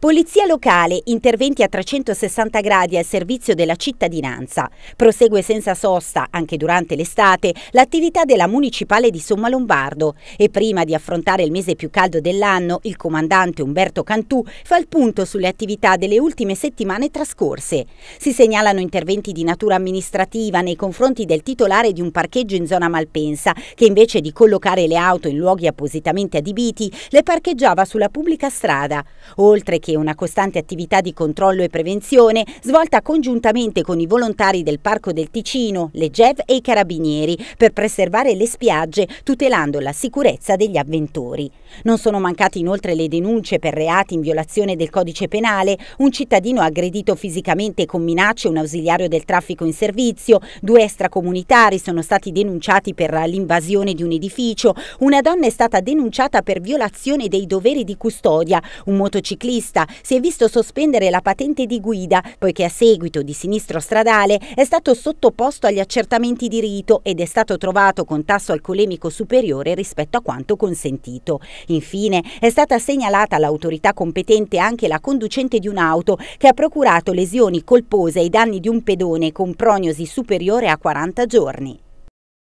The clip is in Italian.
Polizia locale, interventi a 360 gradi al servizio della cittadinanza. Prosegue senza sosta, anche durante l'estate, l'attività della Municipale di Somma Lombardo e prima di affrontare il mese più caldo dell'anno, il comandante Umberto Cantù fa il punto sulle attività delle ultime settimane trascorse. Si segnalano interventi di natura amministrativa nei confronti del titolare di un parcheggio in zona Malpensa, che invece di collocare le auto in luoghi appositamente adibiti, le parcheggiava sulla pubblica strada, oltre che anche una costante attività di controllo e prevenzione svolta congiuntamente con i volontari del Parco del Ticino, le GEV e i Carabinieri per preservare le spiagge tutelando la sicurezza degli avventori. Non sono mancate inoltre le denunce per reati in violazione del codice penale, un cittadino aggredito fisicamente con minacce un ausiliario del traffico in servizio, due extracomunitari sono stati denunciati per l'invasione di un edificio, una donna è stata denunciata per violazione dei doveri di custodia, un motociclista multa, si è visto sospendere la patente di guida, poiché a seguito di sinistro stradale è stato sottoposto agli accertamenti di rito ed è stato trovato con tasso alcolemico superiore rispetto a quanto consentito. Infine è stata segnalata all'autorità competente anche la conducente di un'auto che ha procurato lesioni colpose ai danni di un pedone con prognosi superiore a 40 giorni.